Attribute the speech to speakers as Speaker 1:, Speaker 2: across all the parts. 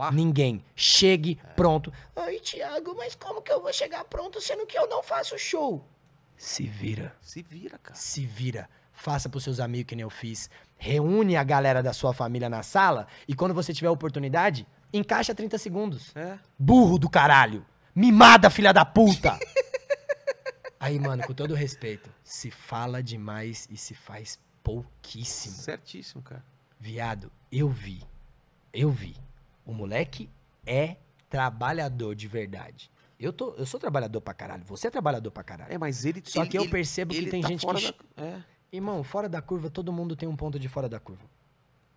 Speaker 1: Ah. Ninguém. Chegue é. pronto. Ai, Tiago, mas como que eu vou chegar pronto sendo que eu não faço show? Se vira. Se vira, cara. Se vira. Faça pros seus amigos que nem eu fiz. Reúne a galera da sua família na sala e quando você tiver oportunidade, encaixa 30 segundos. É. Burro do caralho. Mimada, filha da puta. Aí, mano, com todo respeito, se fala demais e se faz pouquíssimo. Certíssimo, cara. Viado, eu vi. Eu vi. O moleque é trabalhador de verdade. Eu, tô, eu sou trabalhador pra caralho, você é trabalhador pra caralho. É, mas ele... Só ele, que eu ele, percebo ele que tem tá gente fora que... Da... É. Irmão, fora da curva, todo mundo tem um ponto de fora da curva.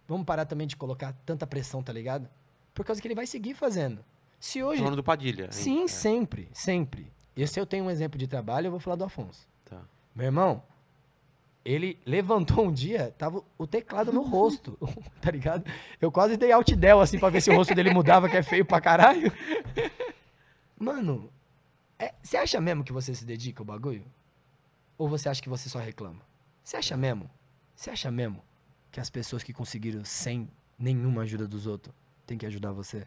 Speaker 1: Vamos parar também de colocar tanta pressão, tá ligado? Por causa que ele vai seguir fazendo. Se hoje... Falando do Padilha. Sim, é. sempre, sempre. se eu tenho um exemplo de trabalho, eu vou falar do Afonso. Tá. Meu irmão, ele levantou um dia, tava o teclado no rosto, tá ligado? Eu quase dei alt del assim pra ver se o rosto dele mudava, que é feio pra caralho. Mano, é, você é, acha mesmo que você se dedica ao bagulho? Ou você acha que você só reclama? Você acha mesmo? Você acha mesmo que as pessoas que conseguiram sem nenhuma ajuda dos outros têm que ajudar você?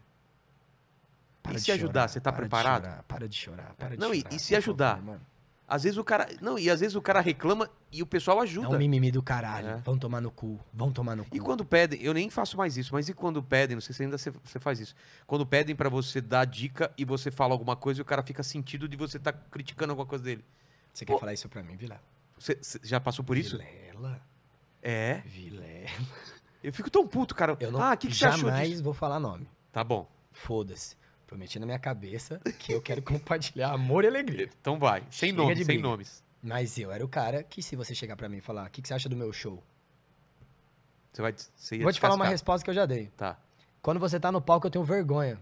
Speaker 1: Para e se chorar, ajudar, você tá para preparado? De chorar, para de chorar,
Speaker 2: para de Não, chorar. Não, e, e se ajudar? Favor, mano. Às vezes o cara. Não, e às vezes o cara reclama e o pessoal ajuda. É um mimimi
Speaker 1: do caralho. É. Vão tomar no cu. Vão tomar no cu. E quando
Speaker 2: pedem, eu nem faço mais isso, mas e quando pedem, não sei se ainda você faz isso. Quando pedem para você dar dica e você fala alguma coisa e o cara fica sentido de você estar tá criticando alguma coisa dele. Você quer falar isso pra mim, Vilela? Você já passou por isso?
Speaker 1: Vilela. É. Vilela. Eu fico tão puto, cara. Eu não, ah, o que, que você achou disso? vou falar nome. Tá bom. Foda-se. Prometi na minha cabeça que eu quero compartilhar amor e alegria. Então vai, sem Chega nomes, sem nomes. Mas eu era o cara que se você chegar para mim e falar, o que, que, você acha do meu show?
Speaker 2: Você vai, você Vou te falar uma resposta que eu já dei. Tá.
Speaker 1: Quando você tá no palco, eu tenho vergonha.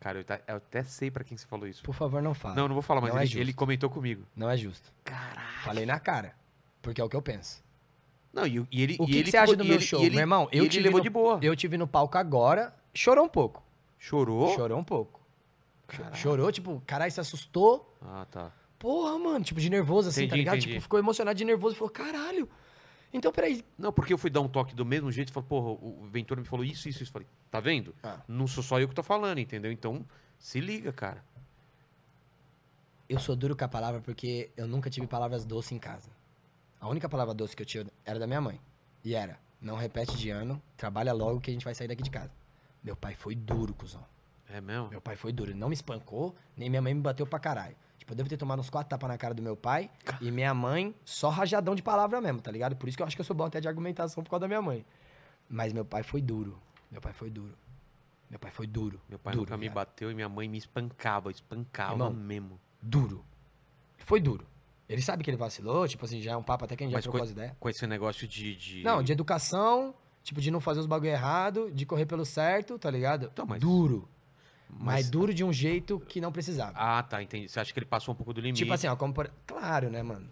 Speaker 2: Cara, eu, tá, eu até sei para quem você falou isso. Por favor, não fala. Não, não vou falar, mas é ele, é ele,
Speaker 1: comentou comigo. Não é justo. Caralho. Falei na cara, porque é o que eu penso. Não, e, e ele... O que, e que ele você acha do meu show? meu irmão, eu ele te levou no, de boa. Eu tive no palco agora, chorou um pouco. Chorou? Chorou um pouco. Caralho. Chorou, tipo, caralho, se assustou. Ah, tá. Porra, mano, tipo, de nervoso, assim, tá entendi, tá ligado? Entendi. Tipo, ficou emocionado de nervoso e falou, caralho. Então, peraí.
Speaker 2: Não, porque eu fui dar um toque do mesmo jeito e falei, porra, o Ventura me falou isso, isso, isso. Falei, tá vendo? Ah. Não sou só eu que tô falando, entendeu? Então, se liga, cara.
Speaker 1: Eu sou duro com a palavra porque eu nunca tive palavras doces em casa. A única palavra doce que eu tinha era da minha mãe. E era, não repete de ano, trabalha logo que a gente vai sair daqui de casa. Meu pai foi duro, cuzão. É mesmo? Meu pai foi duro. Ele não me espancou, nem minha mãe me bateu pra caralho. Tipo, eu devo ter tomado uns quatro tapas na cara do meu pai e minha mãe só rajadão de palavra mesmo, tá ligado? Por isso que eu acho que eu sou bom até de argumentação por causa da minha mãe. Mas meu pai foi duro. Meu pai foi duro. Meu pai foi duro. Meu pai duro, nunca
Speaker 2: me bateu e minha mãe me espancava, espancava Irmão, mesmo.
Speaker 1: Duro. Foi duro. Ele sabe que ele vacilou, tipo assim, já é um papo até que a gente Mas já trocou as ideias.
Speaker 2: Com esse negócio de, de. Não, de
Speaker 1: educação. Tipo, de não fazer os bagulho errado, de correr pelo certo, tá ligado? Então, mas... Duro. Mas... mas... duro de um jeito que não precisava.
Speaker 2: Ah, tá, entendi. Você acha que ele passou um pouco do limite? Tipo assim, ó,
Speaker 1: como por... Claro, né, mano?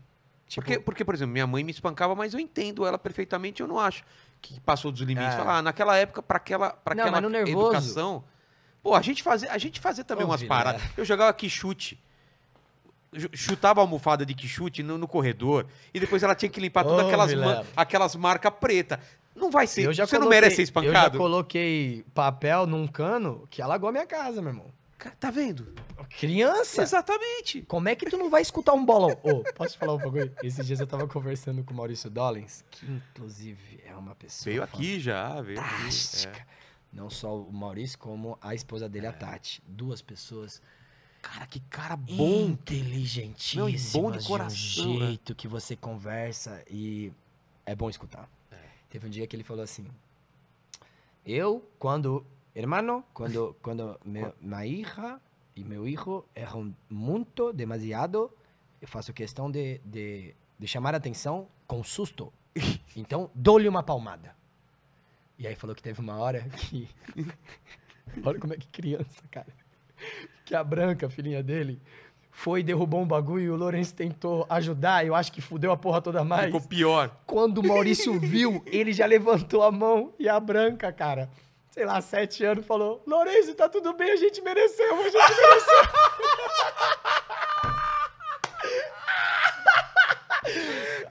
Speaker 2: Tipo... Porque, porque, por exemplo, minha mãe me espancava, mas eu entendo ela perfeitamente, eu não acho que passou dos limites. É. Falar, ah, naquela época, para aquela, pra não, aquela nervoso... educação... Pô, a gente fazia, a gente fazia também Ouvi, umas né? paradas. Né? Eu jogava quichute. Chutava a almofada de quichute no, no corredor. E depois ela tinha que limpar todas aquelas, aquelas marcas pretas. Não vai ser. você coloquei, não merece ser espancado. Eu já
Speaker 1: coloquei papel num cano que alagou a minha casa, meu irmão. Tá vendo? Criança? Exatamente. Como é que tu não vai escutar um bolão? Ô, oh, posso falar um bagulho? Esses dias eu tava conversando com o Maurício Dollins, que inclusive é uma pessoa. Veio aqui já, veio. Fantástica. É. Não só o Maurício, como a esposa dele, é. a Tati. Duas pessoas. Cara, que cara bom. Inteligentíssimo. Bom de coração. De um né? jeito né? que você conversa e é bom escutar. Teve um dia que ele falou assim: Eu, quando. Hermano, quando, quando minha hija e meu hijo erram muito, demasiado, eu faço questão de, de, de chamar a atenção com susto. Então, dou-lhe uma palmada. E aí falou que teve uma hora que. Olha como é que criança, cara. Que a branca, filhinha dele, foi derrubou um bagulho e o Lourenço tentou ajudar, eu acho que fudeu a porra toda mais. Ficou pior. Quando o Maurício viu, ele já levantou a mão e a branca, cara, sei lá, sete anos, falou: Lourenço, tá tudo bem, a gente mereceu, a gente mereceu.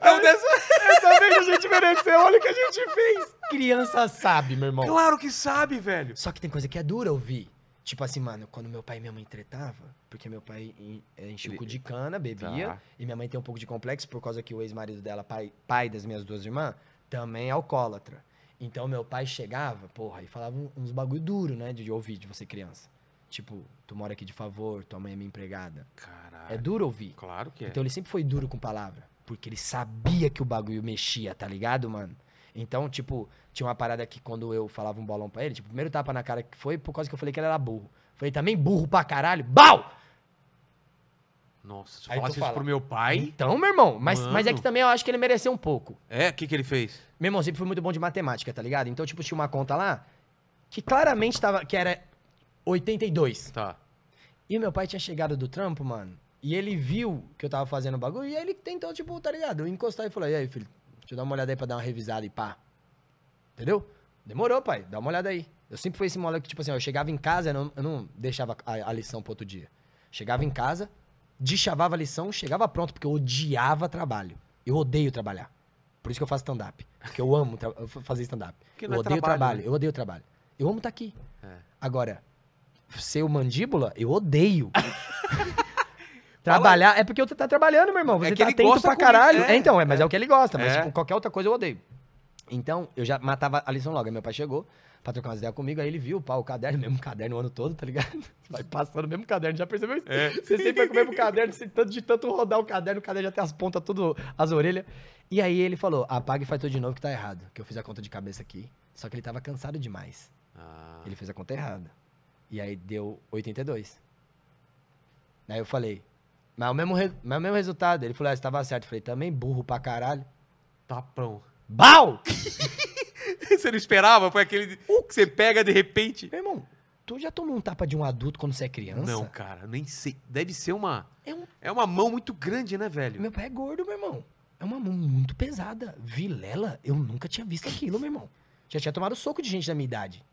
Speaker 2: Não, dessa... dessa vez a gente mereceu, olha o que a
Speaker 1: gente fez. Criança sabe, meu irmão. Claro que sabe, velho. Só que tem coisa que é dura ouvir. Tipo assim, mano, quando meu pai e minha mãe tretava, porque meu pai é, enchia o cu de cana, bebia, tá. e minha mãe tem um pouco de complexo por causa que o ex-marido dela, pai, pai das minhas duas irmãs, também é alcoólatra. Então meu pai chegava, porra, e falava uns bagulho duro, né, de ouvir de você criança. Tipo, tu mora aqui de favor, tua mãe é minha empregada. É Caralho. É duro ouvir. Claro que é. Então ele sempre foi duro com palavra, porque ele sabia que o bagulho mexia, tá ligado, mano? Então, tipo, tinha uma parada que quando eu falava um bolão pra ele, tipo, o primeiro tapa na cara que foi por causa que eu falei que ele era burro. Falei, também burro pra caralho? Bau!
Speaker 2: Nossa, se eu falasse isso pro meu pai. Então, meu irmão, mas, mas é que
Speaker 1: também eu acho que ele mereceu um pouco. É? O que, que ele fez? Meu irmão sempre foi muito bom de matemática, tá ligado? Então, tipo, tinha uma conta lá que claramente tava. que era 82. Tá. E meu pai tinha chegado do trampo, mano. E ele viu que eu tava fazendo o bagulho. E aí ele tentou, tipo, tá ligado? Encostar e falou: E aí, filho, Deixa eu dar uma olhada aí pra dar uma revisada e pá. Entendeu? Demorou, pai. Dá uma olhada aí. Eu sempre fui esse moleque que, tipo assim, ó, eu chegava em casa, eu não, eu não deixava a, a, lição pro outro dia. Chegava em casa, deschavava a lição, chegava pronto, porque eu odiava trabalho. Eu odeio trabalhar. Por isso que eu faço stand-up. Porque eu amo fazer stand-up. Eu é odeio trabalho, trabalho. Né? Eu odeio trabalho. Eu amo estar tá aqui. É. Agora, ser o mandíbula, eu odeio. Trabalhar é porque você tá trabalhando, meu irmão. É você é que tá ele atento gosta pra caralho. É. É, então, é, mas é. é. o que ele gosta. Mas, é. tipo, qualquer outra coisa eu odeio. Então, eu já matava a lição logo. Aí meu pai chegou pra trocar umas ideias comigo, aí ele viu, pá, o caderno, o mesmo caderno o ano todo, tá ligado? Vai passando o mesmo caderno, já percebeu isso? É. Você sempre vai com o mesmo caderno, tanto de tanto rodar o caderno, o caderno já tem as pontas, tudo, as orelhas. E aí ele falou, apaga e faz tudo de novo que tá errado. Que eu fiz a conta de cabeça aqui, só que ele tava cansado demais. Ah. Ele fez a conta errada. E aí deu 82. Aí eu falei, mas o mesmo, re... mas o mesmo resultado. Ele falou, ah, você tava certo. Eu falei, também burro pra caralho. Tapão. Bau! você não esperava? Foi aquele o... que você pega de repente. Meu irmão, tu já tomou um tapa de um adulto quando você é criança? Não, cara, nem sei. Deve ser uma. É, um... é
Speaker 2: uma mão muito grande, né, velho?
Speaker 1: Meu pai é gordo, meu irmão. É uma mão muito pesada. Vilela, eu nunca tinha visto aquilo, meu irmão. Já tinha tomado soco de gente da minha idade.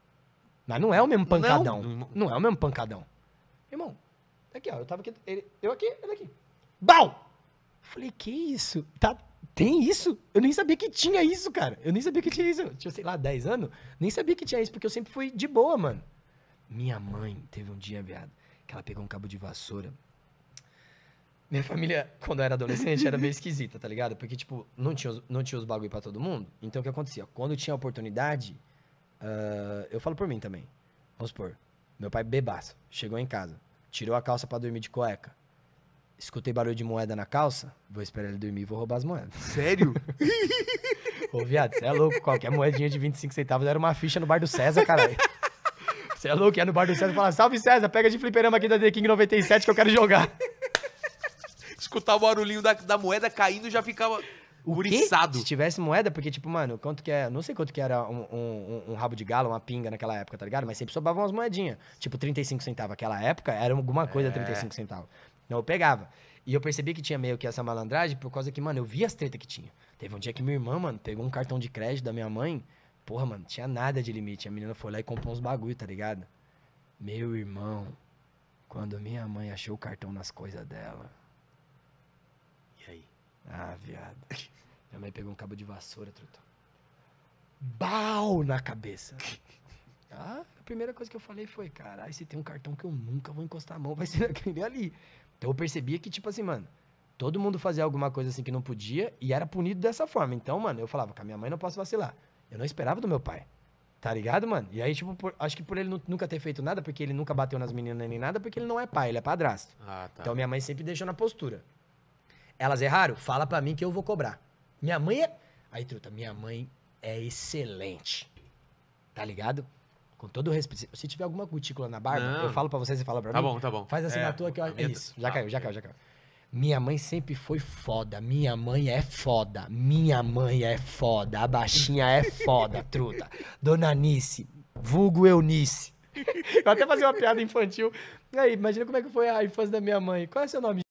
Speaker 1: Mas não é o mesmo pancadão. Não, não é o mesmo pancadão. Irmão, Aqui, ó. Eu tava aqui. Ele, eu aqui, ele aqui. Bau! Falei, que isso? Tá, tem isso? Eu nem sabia que tinha isso, cara. Eu nem sabia que tinha isso. Eu tinha, sei lá, 10 anos. Nem sabia que tinha isso, porque eu sempre fui de boa, mano. Minha mãe teve um dia, viado, que ela pegou um cabo de vassoura. Minha família, quando eu era adolescente, era meio esquisita, tá ligado? Porque, tipo, não tinha os, não tinha os bagulho pra todo mundo. Então, o que acontecia? Quando tinha oportunidade, uh, eu falo por mim também. Vamos supor, meu pai bebaço, chegou em casa. Tirou a calça para dormir de cueca. Escutei barulho de moeda na calça, vou esperar ele dormir e vou roubar as moedas. Sério? Ô, viado, você é louco. Qualquer moedinha de 25 centavos era uma ficha no bar do César, caralho. Você é louco, ia no bar do César e falar: salve César, pega de fliperama aqui da The King 97 que eu quero jogar.
Speaker 2: Escutar o barulhinho da, da moeda caindo já ficava... O Uriçado. Se
Speaker 1: tivesse moeda, porque, tipo, mano, quanto que é. Não sei quanto que era um, um, um rabo de galo, uma pinga naquela época, tá ligado? Mas sempre sobravam umas moedinhas. Tipo, 35 centavos. Aquela época era alguma coisa é. 35 centavos. Então eu pegava. E eu percebi que tinha meio que essa malandragem por causa que, mano, eu via as tretas que tinha. Teve um dia que minha irmã, mano, pegou um cartão de crédito da minha mãe. Porra, mano, tinha nada de limite. A menina foi lá e comprou uns bagulho, tá ligado? Meu irmão, quando minha mãe achou o cartão nas coisas dela. E aí? Ah, viado. Minha mãe pegou um cabo de vassoura, truta. Bau na cabeça. Ah, a primeira coisa que eu falei foi, caralho, se tem um cartão que eu nunca vou encostar a mão, vai ser aquele ali. Então eu percebia que, tipo assim, mano, todo mundo fazia alguma coisa assim que não podia e era punido dessa forma. Então, mano, eu falava, com a minha mãe não posso vacilar. Eu não esperava do meu pai. Tá ligado, mano? E aí, tipo, por, acho que por ele nunca ter feito nada, porque ele nunca bateu nas meninas nem nada, porque ele não é pai, ele é padrasto. Ah, tá. Então minha mãe sempre deixou na postura. Elas erraram? Fala para mim que eu vou cobrar. Minha mãe é. Aí, truta, minha mãe é excelente. Tá ligado? Com todo o respeito. Se tiver alguma cutícula na barba, Não. eu falo pra você, você fala pra tá mim. Tá bom, tá bom. Faz assim é, na tua que eu... isso. Já ah. caiu, já caiu, já caiu. Minha mãe sempre foi foda. Minha mãe é foda. Minha mãe é foda. A baixinha é foda, truta. Dona Nice, vulgo Eunice. Eu até fazer uma piada infantil. E aí, imagina como é que foi a infância da minha mãe. Qual é seu nome?